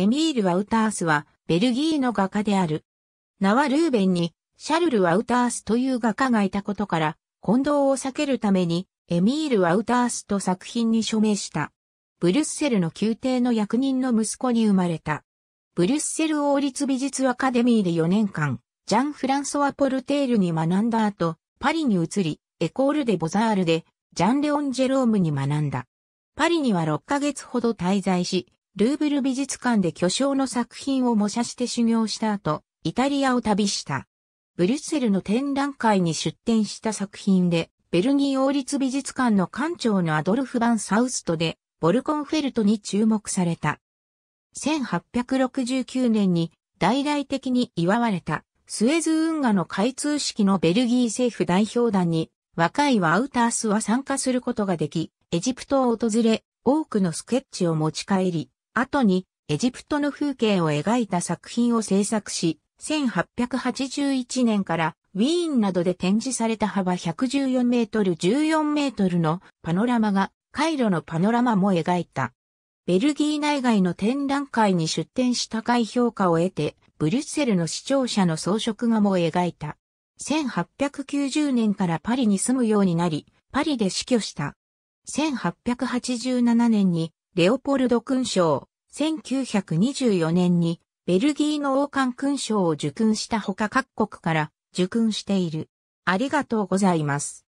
エミール・ワウタースは、ベルギーの画家である。名はルーベンに、シャルル・ワウタースという画家がいたことから、混同を避けるために、エミール・ワウタースと作品に署名した。ブリュッセルの宮廷の役人の息子に生まれた。ブリュッセル王立美術アカデミーで4年間、ジャン・フランソワ・ポルテールに学んだ後、パリに移り、エコール・でボザールで、ジャン・レオン・ジェロームに学んだ。パリには6ヶ月ほど滞在し、ルーブル美術館で巨匠の作品を模写して修行した後、イタリアを旅した。ブリュッセルの展覧会に出展した作品で、ベルギー王立美術館の館長のアドルフ・バン・サウストで、ボルコンフェルトに注目された。1869年に大々的に祝われたスエズ運河の開通式のベルギー政府代表団に若いワウタースは参加することができ、エジプトを訪れ多くのスケッチを持ち帰り、後にエジプトの風景を描いた作品を制作し、1881年からウィーンなどで展示された幅114メートル14メートルのパノラマがカイロのパノラマも描いた。ベルギー内外の展覧会に出展し高い評価を得て、ブリュッセルの視聴者の装飾画も描いた。1890年からパリに住むようになり、パリで死去した。1887年にレオポルド勲章、1924年にベルギーの王冠勲章を受勲したほか各国から受勲している。ありがとうございます。